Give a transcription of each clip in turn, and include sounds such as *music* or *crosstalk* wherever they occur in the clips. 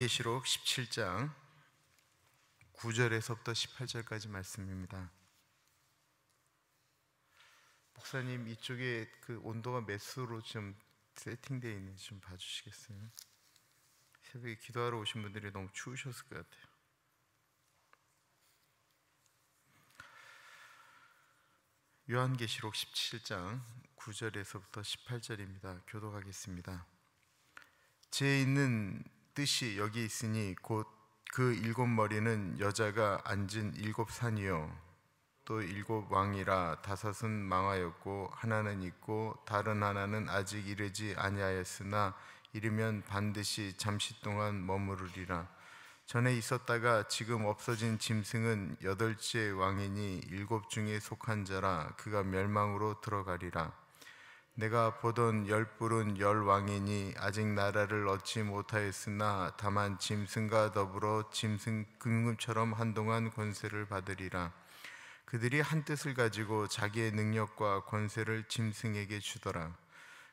계시록 17장 9절에서부터 18절까지 말씀입니다. 목사님 이쪽에 그 온도가 매수로 좀 세팅되어 있는지 좀 봐주시겠어요? 새벽에 기도하러 오신 분들이 너무 추우셨을 것 같아요. 요한계시록 17장 9절에서부터 18절입니다. 교도하겠습니다. 제 있는 뜻이 여기 있으니 곧 그 일곱 머리는 여자가 앉은 일곱 산이요 또 일곱 왕이라 다섯은 망하였고 하나는 있고 다른 하나는 아직 이르지 아니하였으나 이르면 반드시 잠시 동안 머무르리라 전에 있었다가 지금 없어진 짐승은 여덟째 왕이니 일곱 중에 속한 자라 그가 멸망으로 들어가리라 내가 보던 열불은 열왕이니 아직 나라를 얻지 못하였으나 다만 짐승과 더불어 짐승 금금처럼 한동안 권세를 받으리라 그들이 한 뜻을 가지고 자기의 능력과 권세를 짐승에게 주더라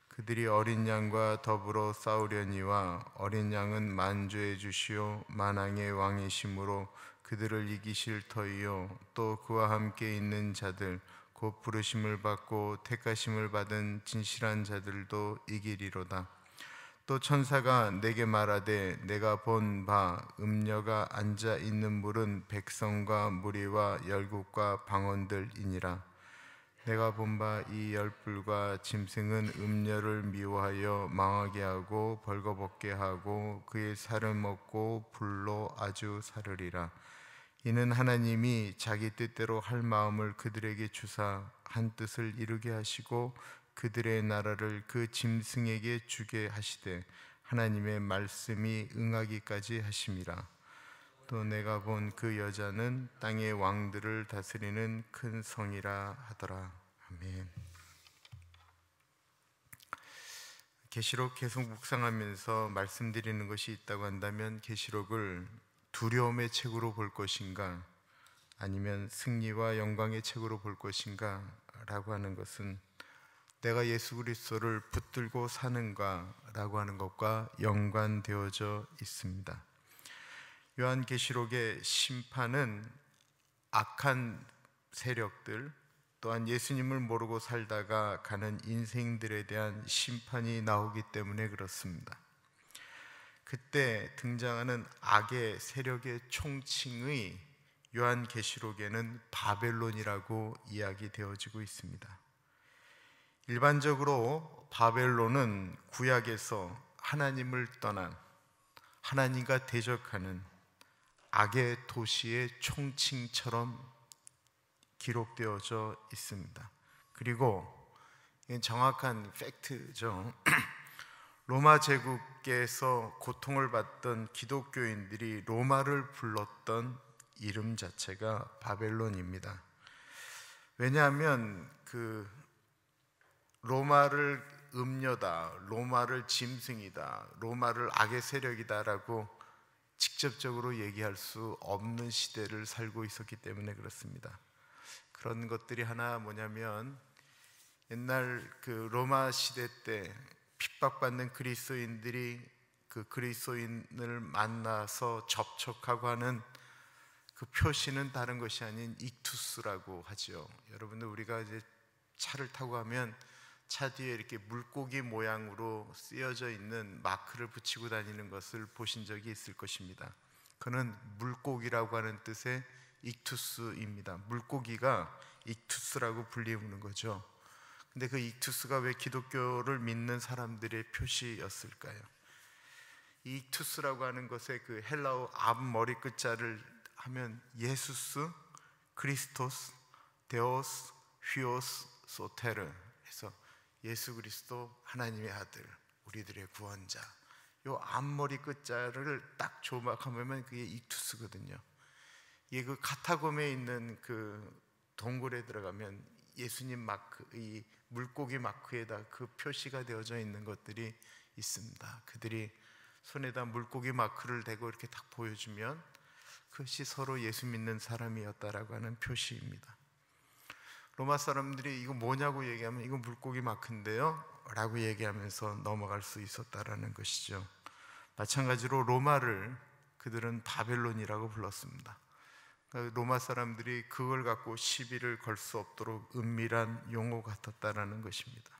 그들이 어린 양과 더불어 싸우려니와 어린 양은 만주해 주시오 만왕의 왕이심으로 그들을 이기실 터이요 또 그와 함께 있는 자들 곧 부르심을 받고 택하심을 받은 진실한 자들도 이기리로다. 또 천사가 내게 말하되 내가 본 바 음녀가 앉아 있는 물은 백성과 무리와 열국과 방언들이니라. 내가 본 바 이 열불과 짐승은 음녀를 미워하여 망하게 하고 벌거벗게 하고 그의 살을 먹고 불로 아주 사르리라. 이는 하나님이 자기 뜻대로 할 마음을 그들에게 주사 한 뜻을 이루게 하시고 그들의 나라를 그 짐승에게 주게 하시되 하나님의 말씀이 응하기까지 하심이라. 또 내가 본 그 여자는 땅의 왕들을 다스리는 큰 성이라 하더라. 아멘. 계시록 계속 묵상하면서 말씀드리는 것이 있다고 한다면 계시록을 두려움의 책으로 볼 것인가 아니면 승리와 영광의 책으로 볼 것인가 라고 하는 것은 내가 예수 그리스도를 붙들고 사는가 라고 하는 것과 연관되어져 있습니다. 요한계시록의 심판은 악한 세력들 또한 예수님을 모르고 살다가 가는 인생들에 대한 심판이 나오기 때문에 그렇습니다. 그때 등장하는 악의 세력의 총칭의 요한계시록에는 바벨론이라고 이야기되어지고 있습니다. 일반적으로 바벨론은 구약에서 하나님을 떠난 하나님과 대적하는 악의 도시의 총칭처럼 기록되어져 있습니다. 그리고 정확한 팩트죠. *clears throat* 로마 제국에서 고통을 받던 기독교인들이 로마를 불렀던 이름 자체가 바벨론입니다. 왜냐하면 그 로마를 음녀다, 로마를 짐승이다, 로마를 악의 세력이다라고 직접적으로 얘기할 수 없는 시대를 살고 있었기 때문에 그렇습니다. 그런 것들이 하나 뭐냐면 옛날 그 로마 시대 때 핍박받는 그리스도인들이 그 그리스도인을 만나서 접촉하고 하는 그 표시는 다른 것이 아닌 익투스라고 하죠. 여러분들 우리가 이제 차를 타고 가면 차 뒤에 이렇게 물고기 모양으로 쓰여져 있는 마크를 붙이고 다니는 것을 보신 적이 있을 것입니다. 그는 물고기라고 하는 뜻의 익투스입니다. 물고기가 익투스라고 불리우는 거죠. 근데 그 익투스가 왜 기독교를 믿는 사람들의 표시였을까요? 이 익투스라고 하는 것의 그 헬라어 앞머리 끝자를 하면 예수스, 그리스토스, 데오스, 휘오스, 소테르 해서 예수 그리스도 하나님의 아들, 우리들의 구원자. 요 앞머리 끝자를 딱 조막하면 그게 익투스거든요. 이게 그 카타곰에 있는 그 동굴에 들어가면 예수님 마크 이 물고기 마크에다 그 표시가 되어져 있는 것들이 있습니다. 그들이 손에다 물고기 마크를 대고 이렇게 딱 보여주면 그것이 서로 예수 믿는 사람이었다라고 하는 표시입니다. 로마 사람들이 이거 뭐냐고 얘기하면 이거 물고기 마크인데요. 라고 얘기하면서 넘어갈 수 있었다라는 것이죠. 마찬가지로 로마를 그들은 바벨론이라고 불렀습니다. 로마 사람들이 그걸 갖고 시비를 걸 수 없도록 은밀한 용어 같았다라는 것입니다.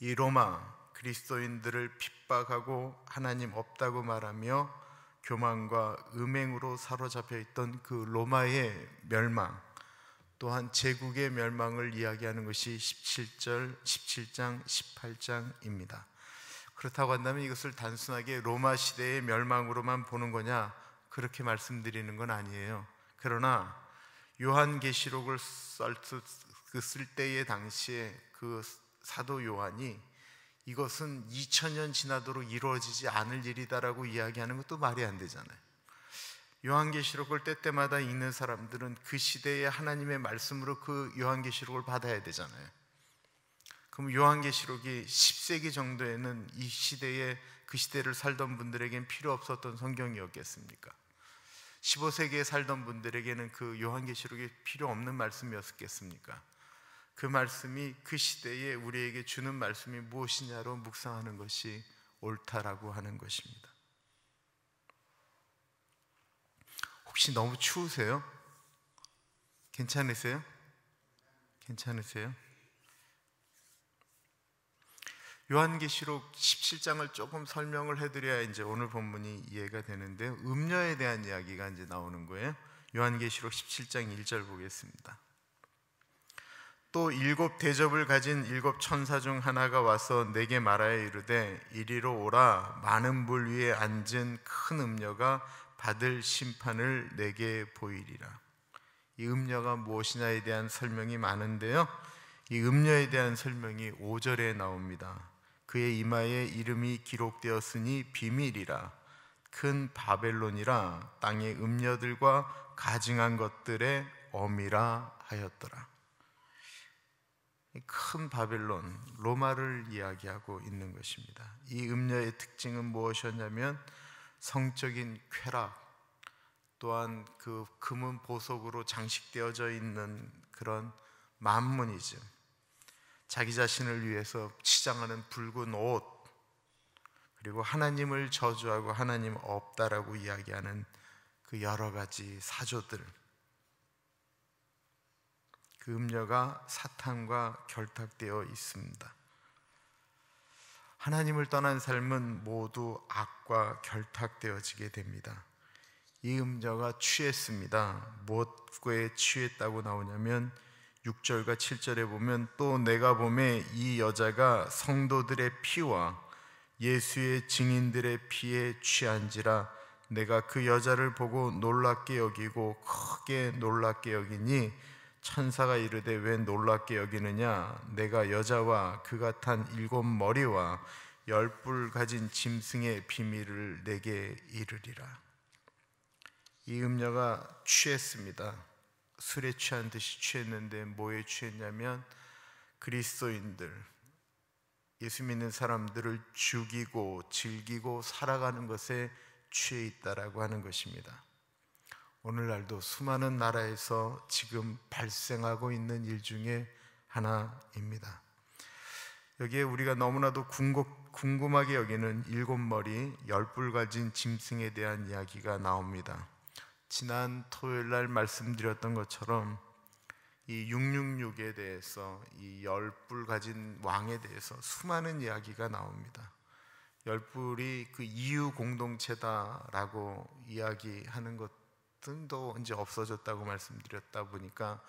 이 로마 그리스도인들을 핍박하고 하나님 없다고 말하며 교만과 음행으로 사로잡혀 있던 그 로마의 멸망 또한 제국의 멸망을 이야기하는 것이 17절, 17장, 18장입니다. 그렇다고 한다면 이것을 단순하게 로마 시대의 멸망으로만 보는 거냐? 그렇게 말씀드리는 건 아니에요. 그러나 요한계시록을 그 쓸 때의 당시에 그 사도 요한이 이것은 2000년 지나도록 이루어지지 않을 일이다라고 이야기하는 것도 말이 안 되잖아요. 요한계시록을 때때마다 읽는 사람들은 그 시대에 하나님의 말씀으로 그 요한계시록을 받아야 되잖아요. 그럼 요한계시록이 10세기 정도에는 이 시대에 그 시대를 살던 분들에겐 필요 없었던 성경이었겠습니까? 15세기에 살던 분들에게는 그 요한계시록이 필요 없는 말씀이었겠습니까? 그 말씀이 그 시대에 우리에게 주는 말씀이 무엇이냐로 묵상하는 것이 옳다라고 하는 것입니다. 혹시 너무 추우세요? 괜찮으세요? 괜찮으세요? 요한계시록 17장을 조금 설명을 해드려야 이제 오늘 본문이 이해가 되는데 음녀에 대한 이야기가 이제 나오는 거예요. 요한계시록 17장 1절 보겠습니다. 또 일곱 대접을 가진 일곱 천사 중 하나가 와서 내게 말하여 이르되 이리로 오라 많은 물 위에 앉은 큰 음녀가 받을 심판을 내게 보이리라. 이 음녀가 무엇이냐에 대한 설명이 많은데요. 이 음녀에 대한 설명이 5절에 나옵니다. 그의 이마에 이름이 기록되었으니 비밀이라 큰 바벨론이라 땅의 음녀들과 가증한 것들의 어미라 하였더라. 큰 바벨론 로마를 이야기하고 있는 것입니다. 이 음녀의 특징은 무엇이었냐면 성적인 쾌락 또한 그 금은 보석으로 장식되어져 있는 그런 만문이즘 자기 자신을 위해서 치장하는 붉은 옷, 그리고 하나님을 저주하고 하나님 없다라고 이야기하는 그 여러 가지 사조들. 그 음녀가 사탄과 결탁되어 있습니다. 하나님을 떠난 삶은 모두 악과 결탁되어지게 됩니다. 이 음녀가 취했습니다. 무엇에 취했다고 나오냐면 6절과 7절에 보면 또 내가 봄에 이 여자가 성도들의 피와 예수의 증인들의 피에 취한지라 내가 그 여자를 보고 놀랍게 여기고 크게 놀랍게 여기니 천사가 이르되 왜 놀랍게 여기느냐 내가 여자와 그가 탄 일곱 머리와 열불 가진 짐승의 비밀을 내게 이르리라 이 음녀가 취했습니다 술에 취한 듯이 취했는데 뭐에 취했냐면 그리스도인들 예수 믿는 사람들을 죽이고 즐기고 살아가는 것에 취해 있다라고 하는 것입니다. 오늘날도 수많은 나라에서 지금 발생하고 있는 일 중에 하나입니다. 여기에 우리가 너무나도 궁금하게 여기는 일곱 머리, 열불 가진 짐승에 대한 이야기가 나옵니다. 지난 토요일 날 말씀드렸던 것처럼 이 666에 대해서 이 열불 가진 왕에 대해서 수많은 이야기가 나옵니다. 열불이 그 EU 공동체다라고 이야기하는 것 등도 언제 없어졌다고 말씀드렸다 보니까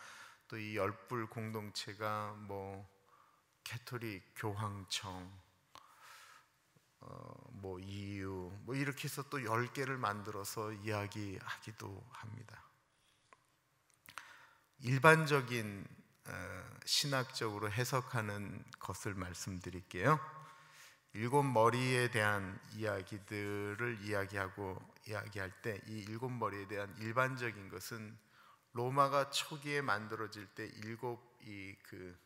또 이 열불 공동체가 뭐 캐토릭 교황청 어, 뭐 이유 뭐 이렇게 해서 또 열 개를 만들어서 이야기하기도 합니다. 일반적인 어, 신학적으로 해석하는 것을 말씀드릴게요. 일곱 머리에 대한 이야기들을 이야기하고 이야기할 때 이 일곱 머리에 대한 일반적인 것은 로마가 초기에 만들어질 때 일곱 이그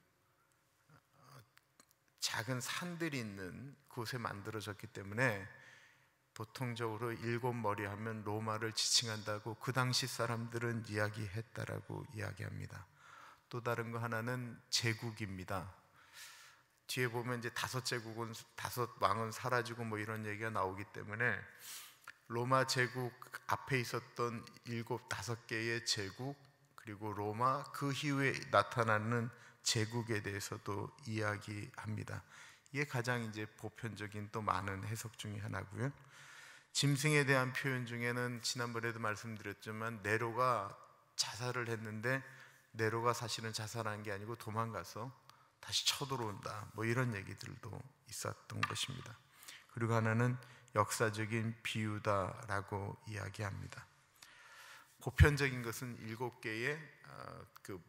작은 산들이 있는 곳에 만들어졌기 때문에 보통적으로 일곱 머리 하면 로마를 지칭한다고 그 당시 사람들은 이야기했다라고 이야기합니다. 또 다른 거 하나는 제국입니다. 뒤에 보면 이제 다섯 제국은 다섯 왕은 사라지고 뭐 이런 얘기가 나오기 때문에 로마 제국 앞에 있었던 일곱 다섯 개의 제국 그리고 로마 그 이후에 나타나는 제국에 대해서도 이야기합니다. 이게 가장 이제 보편적인 또 많은 해석 중의 하나고요. 짐승에 대한 표현 중에는 지난번에도 말씀드렸지만 네로가 자살을 했는데 네로가 사실은 자살한 게 아니고 도망가서 다시 쳐들어온다. 뭐 이런 얘기들도 있었던 것입니다. 그리고 하나는 역사적인 비유다라고 이야기합니다. 보편적인 것은 일곱 개의 어, 그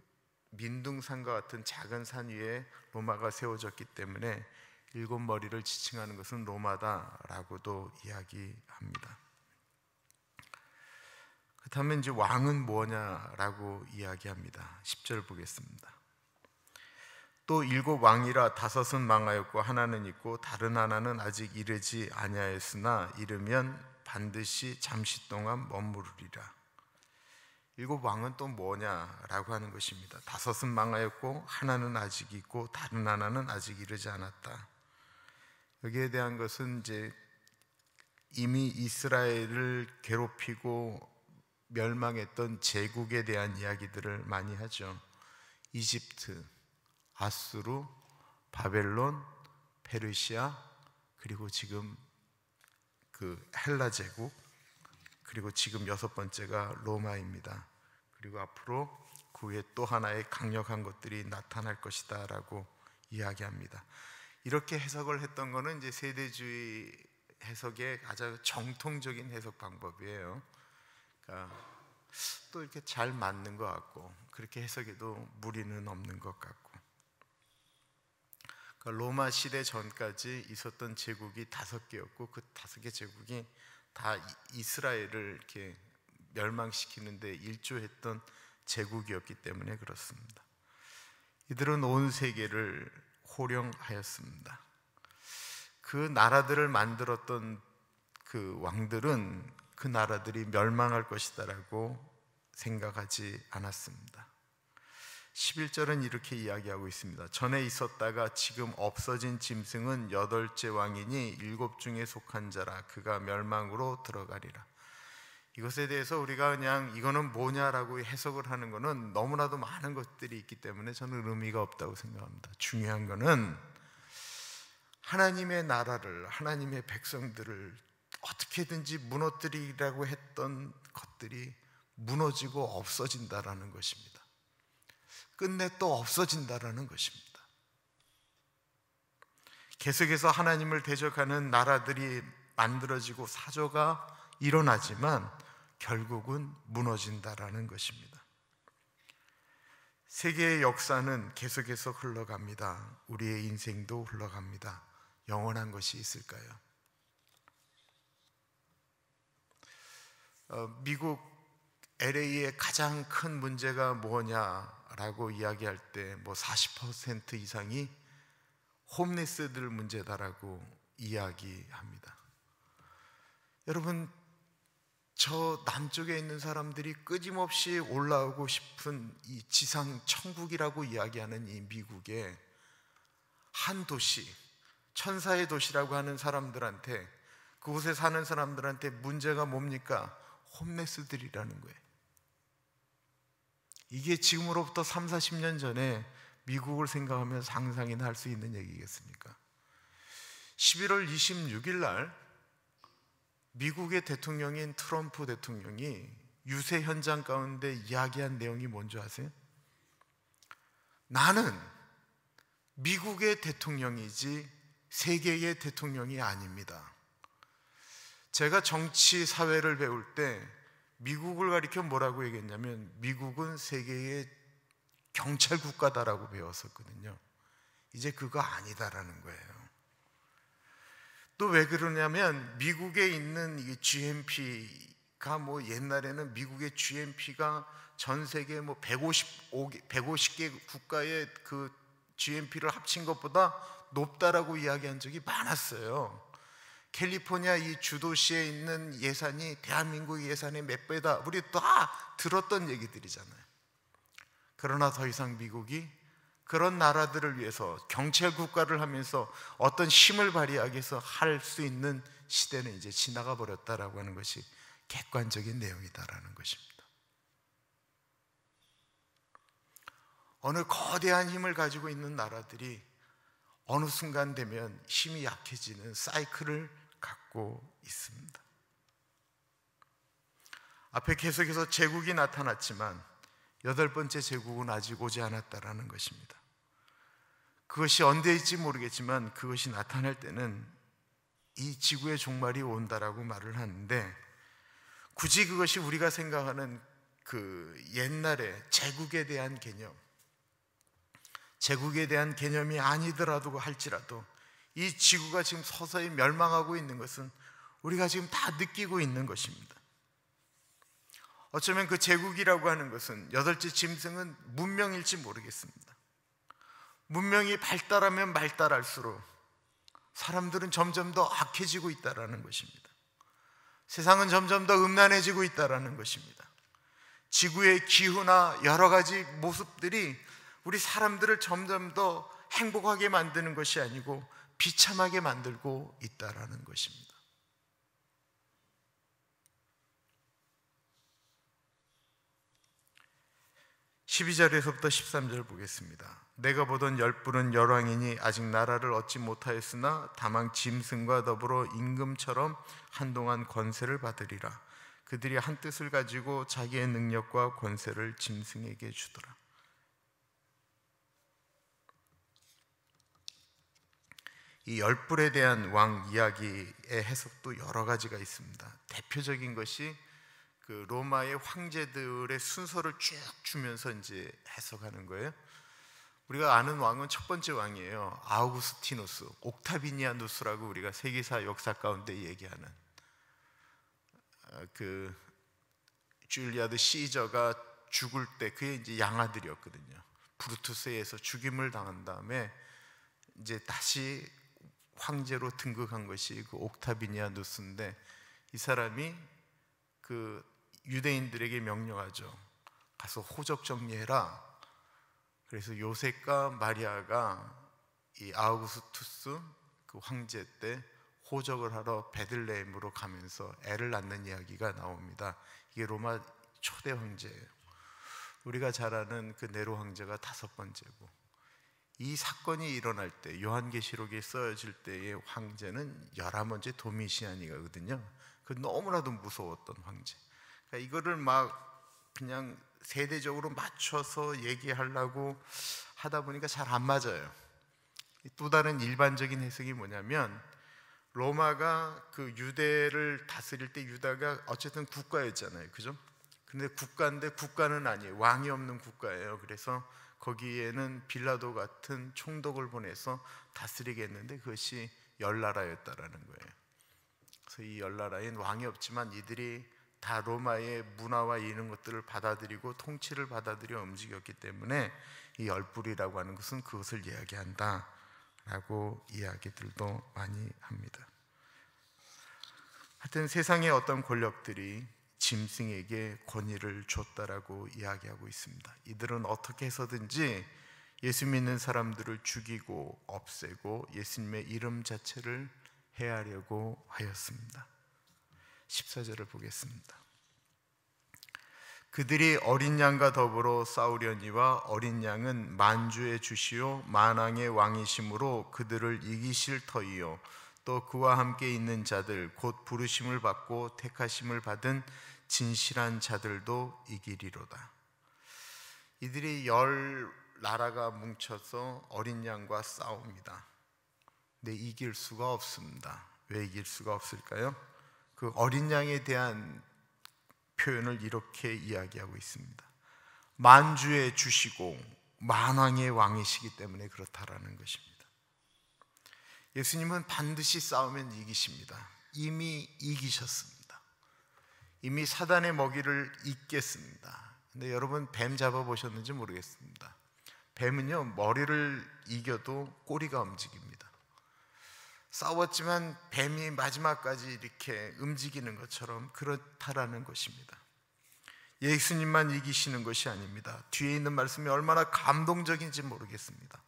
민둥산과 같은 작은 산 위에 로마가 세워졌기 때문에 일곱 머리를 지칭하는 것은 로마다라고도 이야기합니다. 그렇다면 이제 왕은 뭐냐라고 이야기합니다. 10절 보겠습니다. 또 일곱 왕이라 다섯은 망하였고 하나는 있고 다른 하나는 아직 이르지 아니하였으나 이르면 반드시 잠시 동안 머무르리라. 일곱 왕은 또 뭐냐라고 하는 것입니다. 다섯은 망하였고 하나는 아직 있고 다른 하나는 아직 이르지 않았다. 여기에 대한 것은 이제 이미 이스라엘을 괴롭히고 멸망했던 제국에 대한 이야기들을 많이 하죠. 이집트, 아수르, 바벨론, 페르시아 그리고 지금 그 헬라 제국 그리고 지금 여섯 번째가 로마입니다. 그리고 앞으로 그 후에 또 하나의 강력한 것들이 나타날 것이다라고 이야기합니다. 이렇게 해석을 했던 거는 이제 세대주의 해석의 아주 정통적인 해석 방법이에요. 그러니까 또 이렇게 잘 맞는 것 같고 그렇게 해석해도 무리는 없는 것 같고 그러니까 로마 시대 전까지 있었던 제국이 다섯 개였고 그 다섯 개 제국이 다 이스라엘을 이렇게 멸망시키는데 일조했던 제국이었기 때문에 그렇습니다. 이들은 온 세계를 호령하였습니다. 그 나라들을 만들었던 그 왕들은 그 나라들이 멸망할 것이다라고 생각하지 않았습니다. 11절은 이렇게 이야기하고 있습니다. 전에 있었다가 지금 없어진 짐승은 여덟째 왕이니 일곱 중에 속한 자라 그가 멸망으로 들어가리라. 이것에 대해서 우리가 그냥 이거는 뭐냐라고 해석을 하는 것은 너무나도 많은 것들이 있기 때문에 저는 의미가 없다고 생각합니다. 중요한 것은 하나님의 나라를 하나님의 백성들을 어떻게든지 무너뜨리라고 했던 것들이 무너지고 없어진다라는 것입니다. 끝내 또 없어진다라는 것입니다. 계속해서 하나님을 대적하는 나라들이 만들어지고 사조가 일어나지만 결국은 무너진다라는 것입니다. 세계의 역사는 계속해서 흘러갑니다. 우리의 인생도 흘러갑니다. 영원한 것이 있을까요? 어, 미국 LA의 가장 큰 문제가 뭐냐 라고 이야기할 때 뭐 40% 이상이 홈리스들 문제다라고 이야기합니다. 여러분, 저 남쪽에 있는 사람들이 끊임없이 올라오고 싶은 이 지상 천국이라고 이야기하는 이 미국의 한 도시, 천사의 도시라고 하는 사람들한테 그곳에 사는 사람들한테 문제가 뭡니까? 홈레스들이라는 거예요. 이게 지금으로부터 3, 40년 전에 미국을 생각하면 상상이나 할 수 있는 얘기겠습니까? 11월 26일 날 미국의 대통령인 트럼프 대통령이 유세 현장 가운데 이야기한 내용이 뭔지 아세요? 나는 미국의 대통령이지 세계의 대통령이 아닙니다. 제가 정치 사회를 배울 때 미국을 가리켜 뭐라고 얘기했냐면 미국은 세계의 경찰 국가다라고 배웠었거든요. 이제 그거 아니다라는 거예요. 또 왜 그러냐면 미국에 있는 이 GMP가 뭐 옛날에는 미국의 GMP가 전 세계 뭐1 5 0개 150개 국가의 그 GMP를 합친 것보다 높다라고 이야기한 적이 많았어요. 캘리포니아 이 주도시에 있는 예산이 대한민국 예산의 몇 배다. 우리 다 들었던 얘기들이잖아요. 그러나 더 이상 미국이 그런 나라들을 위해서 경찰 국가를 하면서 어떤 힘을 발휘하기 위해서 할 수 있는 시대는 이제 지나가 버렸다라고 하는 것이 객관적인 내용이다라는 것입니다. 어느 거대한 힘을 가지고 있는 나라들이 어느 순간 되면 힘이 약해지는 사이클을 갖고 있습니다. 앞에 계속해서 제국이 나타났지만 여덟 번째 제국은 아직 오지 않았다라는 것입니다. 그것이 언제일지 모르겠지만 그것이 나타날 때는 이 지구의 종말이 온다라고 말을 하는데 굳이 그것이 우리가 생각하는 그옛날에 제국에 대한 개념, 제국에 대한 개념이 아니더라도 할지라도 이 지구가 지금 서서히 멸망하고 있는 것은 우리가 지금 다 느끼고 있는 것입니다. 어쩌면 그 제국이라고 하는 것은 여덟째 짐승은 문명일지 모르겠습니다. 문명이 발달하면 발달할수록 사람들은 점점 더 악해지고 있다라는 것입니다. 세상은 점점 더 음란해지고 있다라는 것입니다. 지구의 기후나 여러 가지 모습들이 우리 사람들을 점점 더 행복하게 만드는 것이 아니고 비참하게 만들고 있다라는 것입니다. (12절에서부터) (13절) 보겠습니다. 내가 보던 열분은 열왕이니 아직 나라를 얻지 못하였으나 다만 짐승과 더불어 임금처럼 한동안 권세를 받으리라. 그들이 한 뜻을 가지고 자기의 능력과 권세를 짐승에게 주더라. 이 열불에 대한 왕 이야기의 해석도 여러 가지가 있습니다. 대표적인 것이 그 로마의 황제들의 순서를 쭉 주면서 이제 해석하는 거예요. 우리가 아는 왕은 첫 번째 왕이에요. 아우구스티누스, 옥타비니아누스라고 우리가 세계사 역사 가운데 얘기하는 아, 그 줄리아드 시저가 죽을 때 그의 이제 양아들이었거든요. 브루투스에서 죽임을 당한 다음에 이제 다시 황제로 등극한 것이 그 옥타비니아누스인데 이 사람이 그 유대인들에게 명령하죠. 가서 호적 정리해라. 그래서 요셉과 마리아가 이 아우구스투스 그 황제 때 호적을 하러 베들레헴으로 가면서 애를 낳는 이야기가 나옵니다. 이게 로마 초대 황제예요. 우리가 잘 아는 그 네로 황제가 다섯 번째고 이 사건이 일어날 때 요한계시록에 써질 때의 황제는 열한 번째 도미시안이거든요. 그 너무나도 무서웠던 황제. 그러니까 이거를 막 그냥 세대적으로 맞춰서 얘기하려고 하다 보니까 잘 안 맞아요. 또 다른 일반적인 해석이 뭐냐면 로마가 그 유대를 다스릴 때 유다가 어쨌든 국가였잖아요. 그죠? 근데 국가인데 국가는 아니에요. 왕이 없는 국가예요. 그래서 거기에는 빌라도 같은 총독을 보내서 다스리겠는데 그것이 열나라였다라는 거예요. 그래서 이 열나라엔 왕이 없지만 이들이 다 로마의 문화와 이런 것들을 받아들이고 통치를 받아들여 움직였기 때문에 이 열불이라고 하는 것은 그것을 이야기한다라고 이야기들도 많이 합니다. 하여튼 세상의 어떤 권력들이 짐승에게 권위를 줬다라고 이야기하고 있습니다. 이들은 어떻게 해서든지 예수 믿는 사람들을 죽이고 없애고 예수님의 이름 자체를 해하려고 하였습니다. 14절을 보겠습니다. 그들이 어린 양과 더불어 싸우려니와 어린 양은 만주의 주시요 만왕의 왕이심으로 그들을 이기실 터이요 또 그와 함께 있는 자들 곧 부르심을 받고 택하심을 받은 진실한 자들도 이기리로다. 이들이 열 나라가 뭉쳐서 어린 양과 싸웁니다. 근데 이길 수가 없습니다. 왜 이길 수가 없을까요? 그 어린 양에 대한 표현을 이렇게 이야기하고 있습니다. 만주에 주시고 만왕의 왕이시기 때문에 그렇다라는 것입니다. 예수님은 반드시 싸우면 이기십니다. 이미 이기셨습니다. 이미 사단의 먹이를 잊겠습니다. 근데 여러분 뱀 잡아 보셨는지 모르겠습니다. 뱀은요 머리를 이겨도 꼬리가 움직입니다. 싸웠지만 뱀이 마지막까지 이렇게 움직이는 것처럼 그렇다라는 것입니다. 예수님만 이기시는 것이 아닙니다. 뒤에 있는 말씀이 얼마나 감동적인지 모르겠습니다.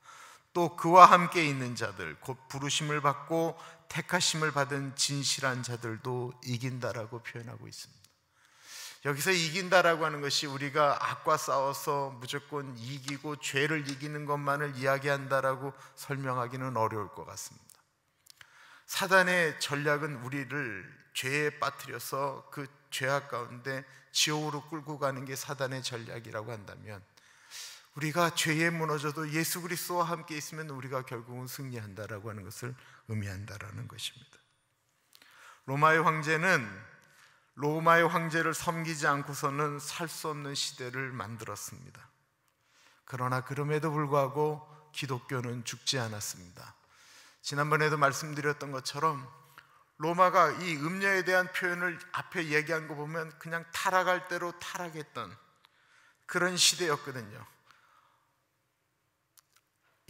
또 그와 함께 있는 자들 곧 부르심을 받고 택하심을 받은 진실한 자들도 이긴다라고 표현하고 있습니다. 여기서 이긴다라고 하는 것이 우리가 악과 싸워서 무조건 이기고 죄를 이기는 것만을 이야기한다라고 설명하기는 어려울 것 같습니다. 사단의 전략은 우리를 죄에 빠뜨려서 그 죄악 가운데 지옥으로 끌고 가는 게 사단의 전략이라고 한다면 우리가 죄에 무너져도 예수 그리스도와 함께 있으면 우리가 결국은 승리한다라고 하는 것을 의미한다라는 것입니다. 로마의 황제는 로마의 황제를 섬기지 않고서는 살 수 없는 시대를 만들었습니다. 그러나 그럼에도 불구하고 기독교는 죽지 않았습니다. 지난번에도 말씀드렸던 것처럼 로마가 이 음녀에 대한 표현을 앞에 얘기한 거 보면 그냥 타락할 대로 타락했던 그런 시대였거든요.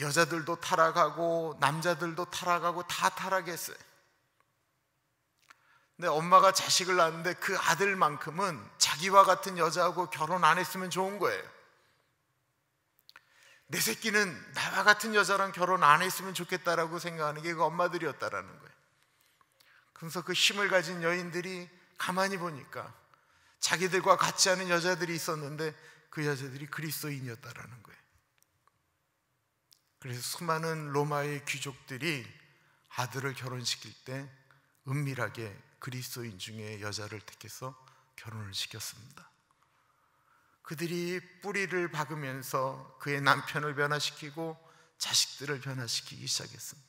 여자들도 타락하고 남자들도 타락하고 다 타락했어요. 근데 엄마가 자식을 낳았는데 그 아들만큼은 자기와 같은 여자하고 결혼 안 했으면 좋은 거예요. 내 새끼는 나와 같은 여자랑 결혼 안 했으면 좋겠다라고 생각하는 게 그 엄마들이었다라는 거예요. 그래서 그 힘을 가진 여인들이 가만히 보니까 자기들과 같이 하는 여자들이 있었는데 그 여자들이 그리스도인이었다라는 거예요. 그래서 수많은 로마의 귀족들이 아들을 결혼시킬 때 은밀하게 그리스도인 중에 여자를 택해서 결혼을 시켰습니다. 그들이 뿌리를 박으면서 그의 남편을 변화시키고 자식들을 변화시키기 시작했습니다.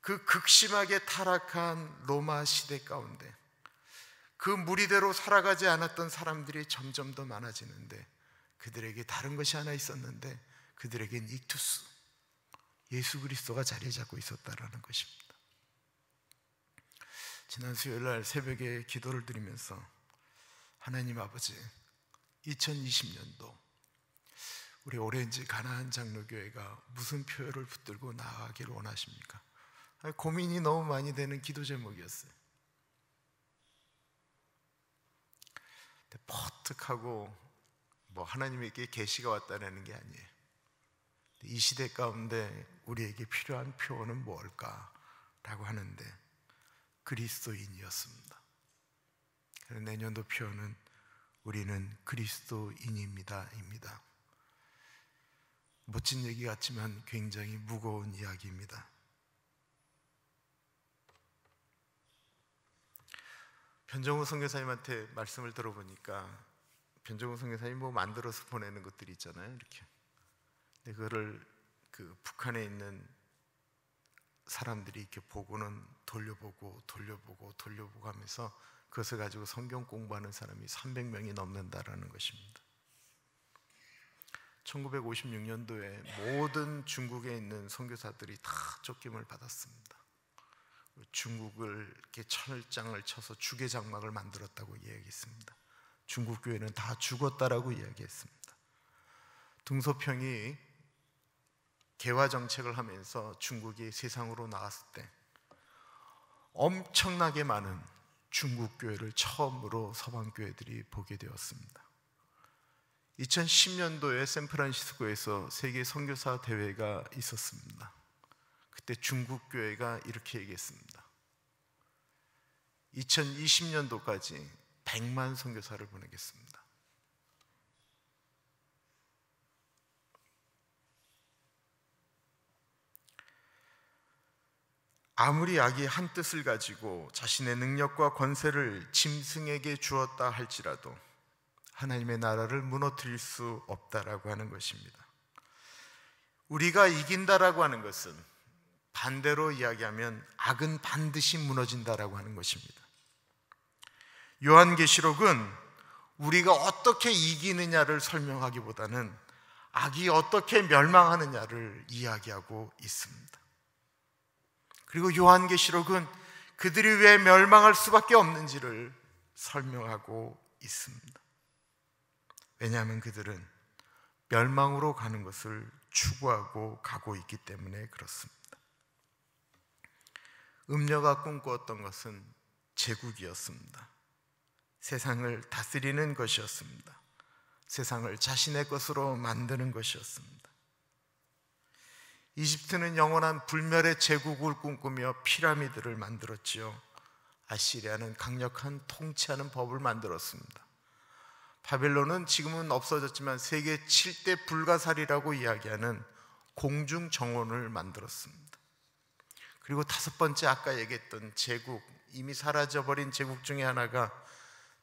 그 극심하게 타락한 로마 시대 가운데 그 무리대로 살아가지 않았던 사람들이 점점 더 많아지는데 그들에게 다른 것이 하나 있었는데 그들에겐 익투스, 예수 그리스도가 자리 잡고 있었다라는 것입니다. 지난 수요일 날 새벽에 기도를 드리면서 하나님 아버지 2020년도 우리 오렌지 가나안 장로교회가 무슨 표현을 붙들고 나아가기를 원하십니까? 고민이 너무 많이 되는 기도 제목이었어요. 퍼뜩하고 뭐 하나님에게 계시가 왔다는 게 아니에요. 이 시대 가운데 우리에게 필요한 표현은 뭘까라고 하는데 그리스도인이었습니다. 내년도 표현은 우리는 그리스도인입니다입니다. 멋진 얘기 같지만 굉장히 무거운 이야기입니다. 변정우 선교사님한테 말씀을 들어보니까 변정우 선교사님 뭐 만들어서 보내는 것들이 있잖아요. 이렇게 근데 그거를 그 북한에 있는 사람들이 이렇게 보고는 돌려보고 돌려보고 돌려보고 하면서 그것을 가지고 성경 공부하는 사람이 300명이 넘는다라는 것입니다. 1956년도에 모든 중국에 있는 선교사들이 다 쫓김을 받았습니다. 중국을 이렇게 천장을 쳐서 주계 장막을 만들었다고 이야기했습니다. 중국 교회는 다 죽었다라고 이야기했습니다. 등소평이 개화 정책을 하면서 중국이 세상으로 나왔을 때 엄청나게 많은 중국 교회를 처음으로 서방 교회들이 보게 되었습니다. 2010년도에 샌프란시스코에서 세계 선교사 대회가 있었습니다. 그때 중국 교회가 이렇게 얘기했습니다. 2020년도까지 100만 선교사를 보내겠습니다. 아무리 악이 한 뜻을 가지고 자신의 능력과 권세를 짐승에게 주었다 할지라도 하나님의 나라를 무너뜨릴 수 없다라고 하는 것입니다. 우리가 이긴다라고 하는 것은 반대로 이야기하면 악은 반드시 무너진다라고 하는 것입니다. 요한계시록은 우리가 어떻게 이기느냐를 설명하기보다는 악이 어떻게 멸망하느냐를 이야기하고 있습니다. 그리고 요한계시록은 그들이 왜 멸망할 수밖에 없는지를 설명하고 있습니다. 왜냐하면 그들은 멸망으로 가는 것을 추구하고 가고 있기 때문에 그렇습니다. 음녀가 꿈꾸었던 것은 제국이었습니다. 세상을 다스리는 것이었습니다. 세상을 자신의 것으로 만드는 것이었습니다. 이집트는 영원한 불멸의 제국을 꿈꾸며 피라미드를 만들었지요. 아시리아는 강력한 통치하는 법을 만들었습니다. 바벨론은 지금은 없어졌지만 세계 7대 불가사리라고 이야기하는 공중 정원을 만들었습니다. 그리고 다섯 번째 아까 얘기했던 제국, 이미 사라져버린 제국 중에 하나가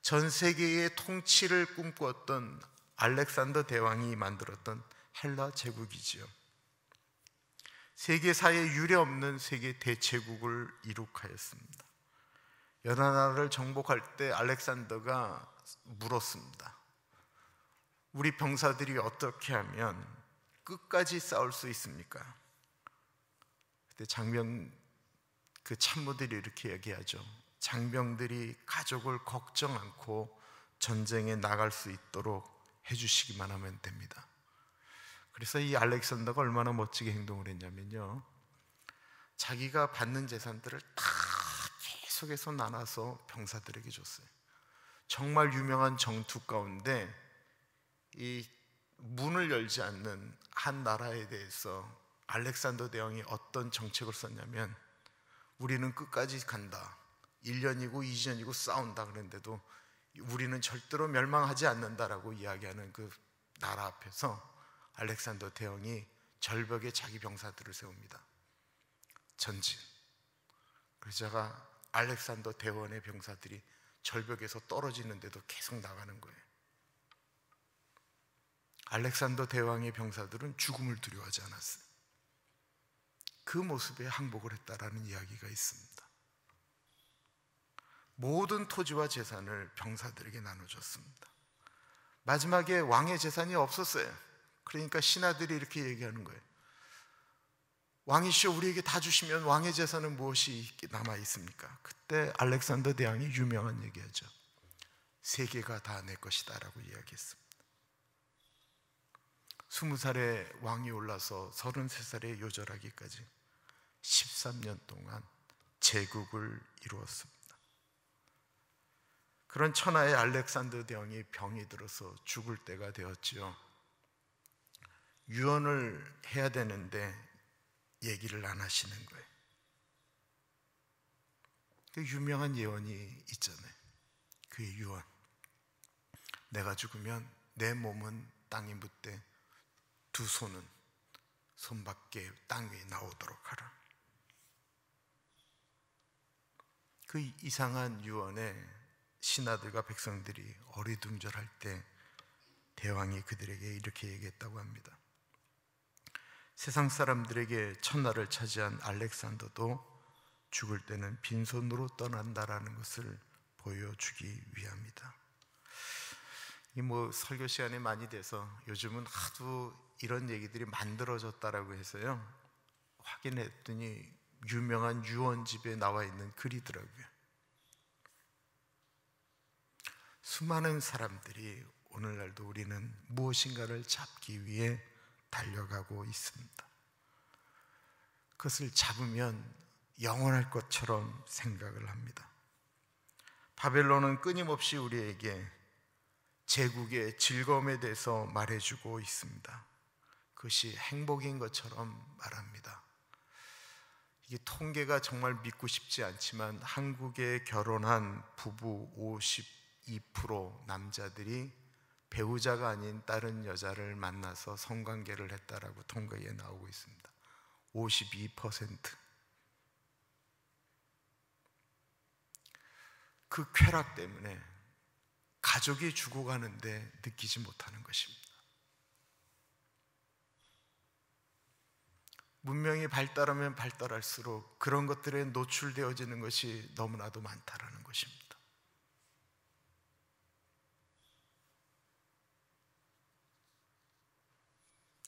전 세계의 통치를 꿈꾸었던 알렉산더 대왕이 만들었던 헬라 제국이지요. 세계사에 유례없는 세계 대체국을 이룩하였습니다. 여러 나라를 정복할 때 알렉산더가 물었습니다. 우리 병사들이 어떻게 하면 끝까지 싸울 수 있습니까? 그때 장병 그 참모들이 이렇게 얘기하죠. 장병들이 가족을 걱정 않고 전쟁에 나갈 수 있도록 해주시기만 하면 됩니다. 그래서 이 알렉산더가 얼마나 멋지게 행동을 했냐면요. 자기가 받는 재산들을 다 계속해서 나눠서 병사들에게 줬어요. 정말 유명한 정투 가운데 이 문을 열지 않는 한 나라에 대해서 알렉산더 대왕이 어떤 정책을 썼냐면 우리는 끝까지 간다. 1년이고 2년이고 싸운다 그랬는데도 우리는 절대로 멸망하지 않는다라고 이야기하는 그 나라 앞에서 알렉산더 대왕이 절벽에 자기 병사들을 세웁니다. 전진. 그래서 제가 알렉산더 대원의 병사들이 절벽에서 떨어지는데도 계속 나가는 거예요. 알렉산더 대왕의 병사들은 죽음을 두려워하지 않았어요. 그 모습에 항복을 했다라는 이야기가 있습니다. 모든 토지와 재산을 병사들에게 나눠줬습니다. 마지막에 왕의 재산이 없었어요. 그러니까 신하들이 이렇게 얘기하는 거예요. 왕이시여 우리에게 다 주시면 왕의 재산은 무엇이 남아 있습니까? 그때 알렉산더 대왕이 유명한 얘기하죠. 세계가 다 내 것이다라고 이야기했습니다. 스무 살에 왕이 올라서 서른세 살에 요절하기까지 13년 동안 제국을 이루었습니다. 그런 천하의 알렉산더 대왕이 병이 들어서 죽을 때가 되었지요. 유언을 해야 되는데 얘기를 안 하시는 거예요. 그 유명한 예언이 있잖아요. 그의 유언. 내가 죽으면 내 몸은 땅에 묻되 두 손은 손밖에 땅 위에 나오도록 하라. 그 이상한 유언에 신하들과 백성들이 어리둥절할 때 대왕이 그들에게 이렇게 얘기했다고 합니다. 세상 사람들에게 첫날을 차지한 알렉산더도 죽을 때는 빈손으로 떠난다라는 것을 보여주기 위함이다. 이 뭐 설교 시간이 많이 돼서 요즘은 하도 이런 얘기들이 만들어졌다라고 해서요. 확인했더니 유명한 유언집에 나와 있는 글이더라고요. 수많은 사람들이 오늘날도 우리는 무엇인가를 잡기 위해 달려가고 있습니다. 그것을 잡으면 영원할 것처럼 생각을 합니다. 바벨론은 끊임없이 우리에게 제국의 즐거움에 대해서 말해주고 있습니다. 그것이 행복인 것처럼 말합니다. 이게 통계가 정말 믿고 싶지 않지만 한국에 결혼한 부부 52% 남자들이 배우자가 아닌 다른 여자를 만나서 성관계를 했다라고 통계에 나오고 있습니다. 52%. 그 쾌락 때문에 가족이 죽어가는데 느끼지 못하는 것입니다. 문명이 발달하면 발달할수록 그런 것들에 노출되어지는 것이 너무나도 많다라는 것입니다.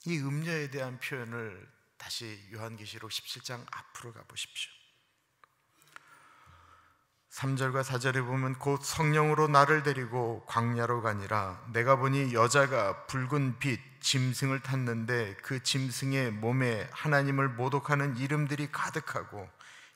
이 음녀에 대한 표현을 다시 요한계시록 17장 앞으로 가보십시오. 3절과 4절에 보면 곧 성령으로 나를 데리고 광야로 가니라 내가 보니 여자가 붉은 빛 짐승을 탔는데 그 짐승의 몸에 하나님을 모독하는 이름들이 가득하고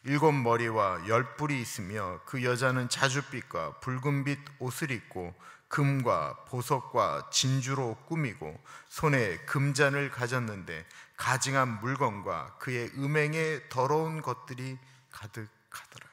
일곱 머리와 열 뿔이 있으며 그 여자는 자주빛과 붉은빛 옷을 입고 금과 보석과 진주로 꾸미고 손에 금잔을 가졌는데 가증한 물건과 그의 음행의 더러운 것들이 가득하더라.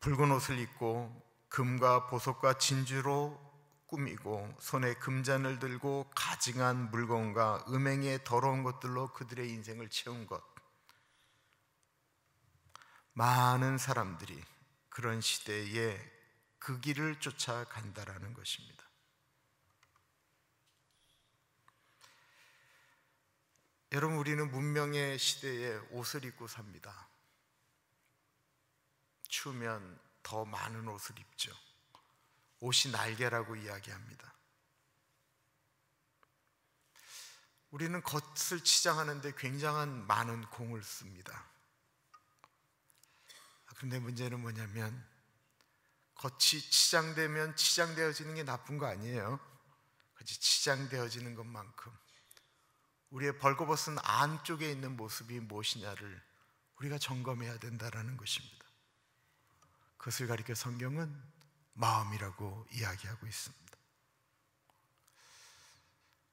붉은 옷을 입고 금과 보석과 진주로 꾸미고 손에 금잔을 들고 가증한 물건과 음행의 더러운 것들로 그들의 인생을 채운 것. 많은 사람들이 그런 시대에 그 길을 쫓아간다라는 것입니다. 여러분, 우리는 문명의 시대에 옷을 입고 삽니다. 추우면 더 많은 옷을 입죠. 옷이 날개라고 이야기합니다. 우리는 겉을 치장하는데 굉장한 많은 공을 씁니다. 그런데 아, 문제는 뭐냐면 겉이 치장되면 치장되어지는 게 나쁜 거 아니에요. 겉이 치장되어지는 것만큼 우리의 벌거벗은 안쪽에 있는 모습이 무엇이냐를 우리가 점검해야 된다라는 것입니다. 그것을 가리켜 성경은 마음이라고 이야기하고 있습니다.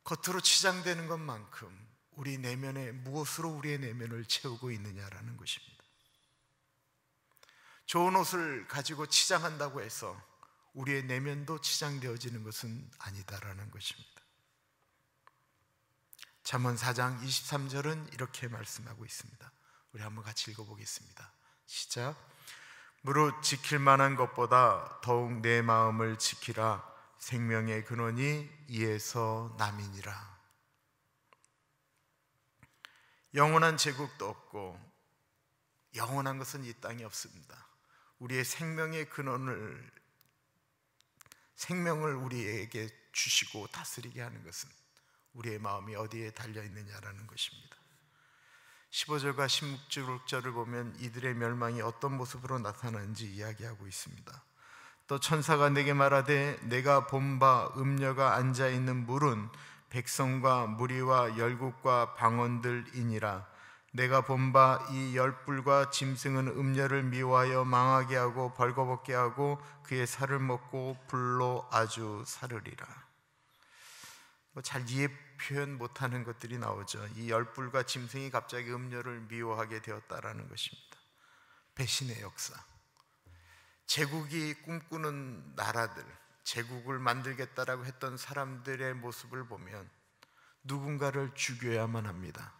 겉으로 치장되는 것만큼 우리 내면에 무엇으로 우리의 내면을 채우고 있느냐라는 것입니다. 좋은 옷을 가지고 치장한다고 해서 우리의 내면도 치장되어지는 것은 아니다라는 것입니다. 잠언 4장 23절은 이렇게 말씀하고 있습니다. 우리 한번 같이 읽어보겠습니다. 시작. 무릇 지킬 만한 것보다 더욱 내 마음을 지키라. 생명의 근원이 이에서 남이니라. 영원한 제국도 없고 영원한 것은 이 땅에 없습니다. 우리의 생명의 근원을 생명을 우리에게 주시고 다스리게 하는 것은 우리의 마음이 어디에 달려 있느냐라는 것입니다. 15절과 16절을 보면 이들의 멸망이 어떤 모습으로 나타나는지 이야기하고 있습니다. 또 천사가 내게 말하되 내가 본바 음녀가 앉아 있는 물은 백성과 무리와 열국과 방언들이니라 내가 본바 이 열불과 짐승은 음녀를 미워하여 망하게 하고 벌거벗게 하고 그의 살을 먹고 불로 아주 사르리라. 뭐 잘 이해 표현 못하는 것들이 나오죠. 이 열불과 짐승이 갑자기 음녀를 미워하게 되었다라는 것입니다. 배신의 역사. 제국이 꿈꾸는 나라들, 제국을 만들겠다라고 했던 사람들의 모습을 보면 누군가를 죽여야만 합니다.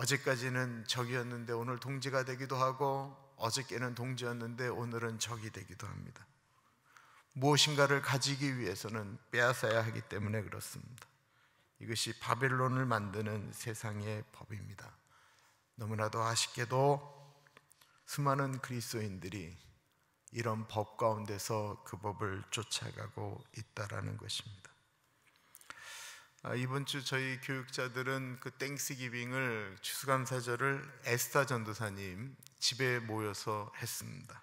어제까지는 적이었는데 오늘 동지가 되기도 하고 어저께는 동지였는데 오늘은 적이 되기도 합니다. 무엇인가를 가지기 위해서는 빼앗아야 하기 때문에 그렇습니다. 이것이 바벨론을 만드는 세상의 법입니다. 너무나도 아쉽게도 수많은 그리스도인들이 이런 법 가운데서 그 법을 쫓아가고 있다라는 것입니다. 아, 이번 주 저희 교육자들은 그 땡스기빙을 추수감사절을 에스타 전도사님 집에 모여서 했습니다.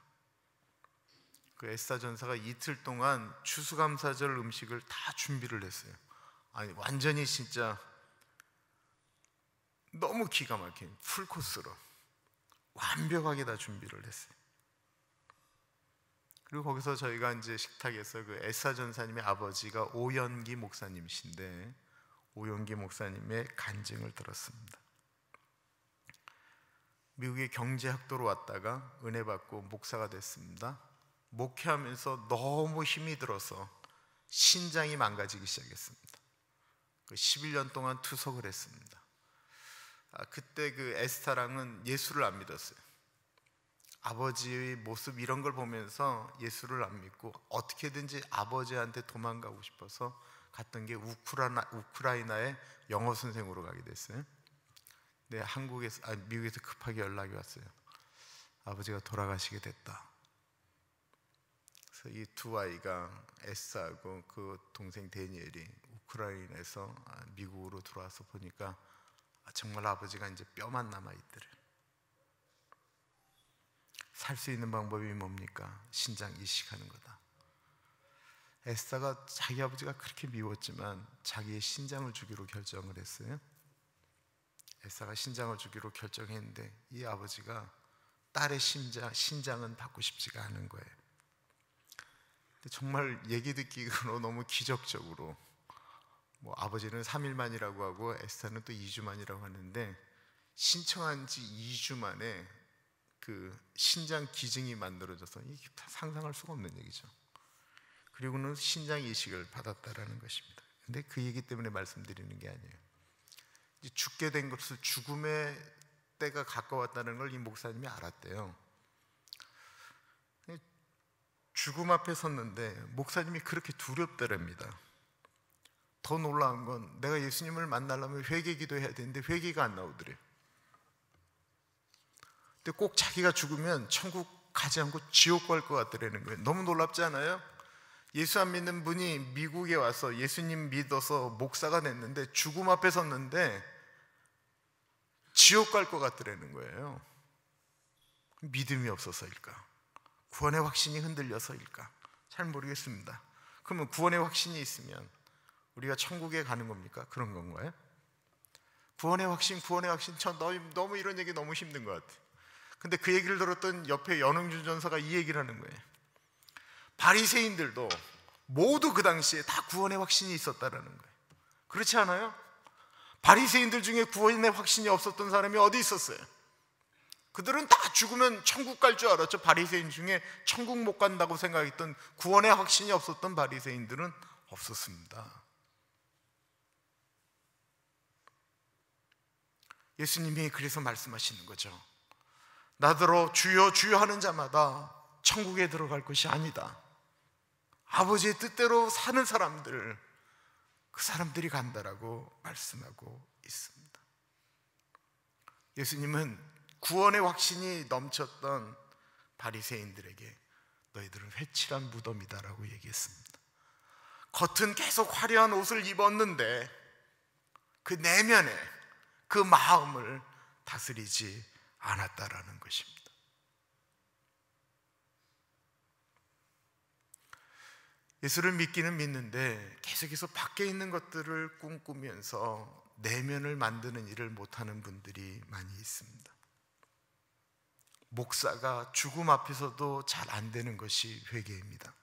그 에스타 전사가 이틀 동안 추수감사절 음식을 다 준비를 했어요. 아니 완전히 진짜 너무 기가 막힌 풀코스로 완벽하게 다 준비를 했어요. 그리고 거기서 저희가 이제 식탁에서 그 에스타 전사님의 아버지가 오연기 목사님이신데 오영기 목사님의 간증을 들었습니다. 미국의 경제학도로 왔다가 은혜 받고 목사가 됐습니다. 목회하면서 너무 힘이 들어서 신장이 망가지기 시작했습니다. 11년 그 동안 투석을 했습니다. 아, 그때 그 에스타랑은 예수를 안 믿었어요. 아버지의 모습 이런 걸 보면서 예수를 안 믿고 어떻게든지 아버지한테 도망가고 싶어서 갔던 게 우크라나, 우크라이나의 영어 선생으로 가게 됐어요. 근 네, 한국에서 아, 미국에서 급하게 연락이 왔어요. 아버지가 돌아가시게 됐다. 그래서 이두 아이가 에스하고 그 동생 데니엘이 우크라이나에서 아, 미국으로 돌아와서 보니까 아, 정말 아버지가 이제 뼈만 남아 있더래. 살 수 있는 방법이 뭡니까? 신장 이식하는 거다. 에스다가 자기 아버지가 그렇게 미웠지만 자기의 신장을 주기로 결정을 했어요. 에스다가 신장을 주기로 결정했는데 이 아버지가 딸의 신장, 신장은 받고 싶지가 않은 거예요. 정말 얘기 듣기로 *laughs* 너무 기적적으로 뭐 아버지는 3일만이라고 하고 에스타는 또 2주만이라고 하는데 신청한 지 2주 만에 그 신장 기증이 만들어져서 이게 상상할 수가 없는 얘기죠. 그리고는 신장 이식을 받았다라는 것입니다. 근데 그 얘기 때문에 말씀드리는 게 아니에요. 죽게 된 것을 죽음의 때가 가까웠다는 걸 이 목사님이 알았대요. 죽음 앞에 섰는데 목사님이 그렇게 두렵더랍니다. 더 놀라운 건 내가 예수님을 만나려면 회개기도 해야 되는데 회개가 안 나오더래요. 근데 꼭 자기가 죽으면 천국 가지 않고 지옥 갈 것 같더라는 거예요. 너무 놀랍지 않아요? 예수 안 믿는 분이 미국에 와서 예수님 믿어서 목사가 됐는데 죽음 앞에 섰는데 지옥 갈 것 같더라는 거예요. 믿음이 없어서일까? 구원의 확신이 흔들려서일까? 잘 모르겠습니다. 그러면 구원의 확신이 있으면 우리가 천국에 가는 겁니까? 그런 건가요? 구원의 확신, 구원의 확신. 저 너무, 너무 이런 얘기 너무 힘든 것 같아. 요 근데 그 얘기를 들었던 옆에 연흥준 전사가 이 얘기를 하는 거예요. 바리새인들도 모두 그 당시에 다 구원의 확신이 있었다라는 거예요. 그렇지 않아요? 바리새인들 중에 구원의 확신이 없었던 사람이 어디 있었어요? 그들은 다 죽으면 천국 갈 줄 알았죠. 바리새인 중에 천국 못 간다고 생각했던 구원의 확신이 없었던 바리새인들은 없었습니다. 예수님이 그래서 말씀하시는 거죠. 나더러 주여 주여 하는 자마다 천국에 들어갈 것이 아니다. 아버지의 뜻대로 사는 사람들, 그 사람들이 간다라고 말씀하고 있습니다. 예수님은 구원의 확신이 넘쳤던 바리새인들에게 너희들은 회칠한 무덤이다라고 얘기했습니다. 겉은 계속 화려한 옷을 입었는데 그 내면에 그 마음을 다스리지 않았다라는 것입니다. 예수를 믿기는 믿는데 계속해서 밖에 있는 것들을 꿈꾸면서 내면을 만드는 일을 못하는 분들이 많이 있습니다. 목사가 죽음 앞에서도 잘 안 되는 것이 회개입니다.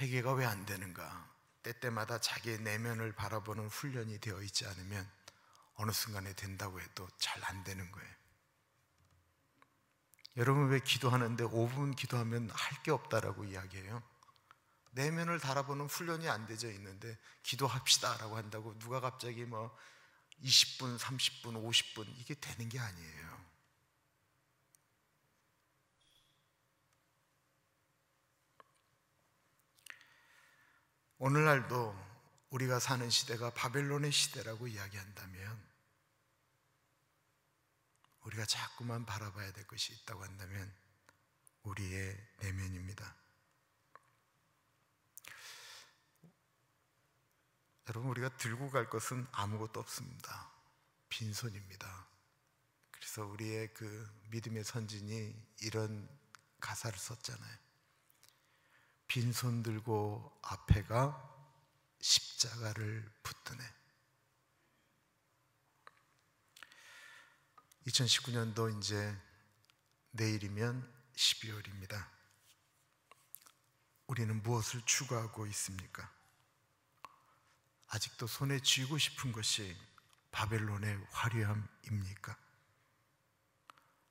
회개가 왜 안 되는가? 때때마다 자기의 내면을 바라보는 훈련이 되어 있지 않으면 어느 순간에 된다고 해도 잘 안 되는 거예요. 여러분 왜 기도하는데 5분 기도하면 할 게 없다라고 이야기해요? 내면을 달아보는 훈련이 안 되어 있는데 기도합시다라고 한다고 누가 갑자기 뭐 20분, 30분, 50분 이게 되는 게 아니에요. 오늘날도 우리가 사는 시대가 바벨론의 시대라고 이야기한다면 우리가 자꾸만 바라봐야 될 것이 있다고 한다면 우리의 내면입니다. 여러분, 우리가 들고 갈 것은 아무것도 없습니다. 빈손입니다. 그래서 우리의 그 믿음의 선진이 이런 가사를 썼잖아요. 빈손 들고 앞에가 십자가를 붙드네. 2019년도 이제 내일이면 12월입니다. 우리는 무엇을 추구하고 있습니까? 아직도 손에 쥐고 싶은 것이 바벨론의 화려함입니까?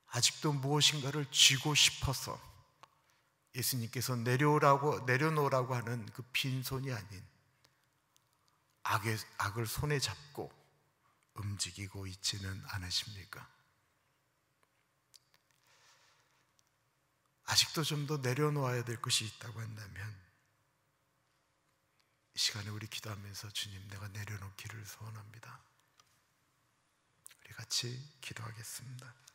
아직도 무엇인가를 쥐고 싶어서 예수님께서 내려오라고 내려놓으라고 하는 그 빈손이 아닌 악의, 악을 손에 잡고 움직이고 있지는 않으십니까? 아직도 좀 더 내려놓아야 될 것이 있다고 한다면 이 시간에 우리 기도하면서 주님 내가 내려놓기를 소원합니다. 우리 같이 기도하겠습니다.